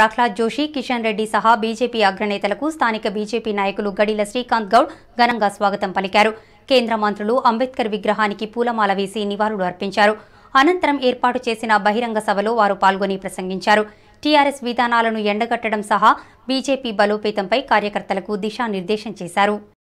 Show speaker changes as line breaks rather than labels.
ప్రహ్లాద్ జోషి కిషన్ రెడ్డి సహా బీజేపీ అగ్రనేతలకు స్థానిక బీజేపీ నాయకులు గడిల శ్రీకాంత్ గౌడ్ ఘనంగా స్వాగతం పలికారు కేంద్ర మంత్రులు అంబేద్కర్ విగ్రహానికి పూలమాల వేసి నివాళులు అర్పించారు అనంతరం ఏర్పాటు చేసిన బహిరంగ సభలో వారు పాల్గొని ప్రసంగించారు టీఆర్ఎస్ విధానాలను ఎండగట్టడం సహా బీజేపీ బలోపేతంపై కార్యకర్తలకు దిశానిర్దేశం చేశారు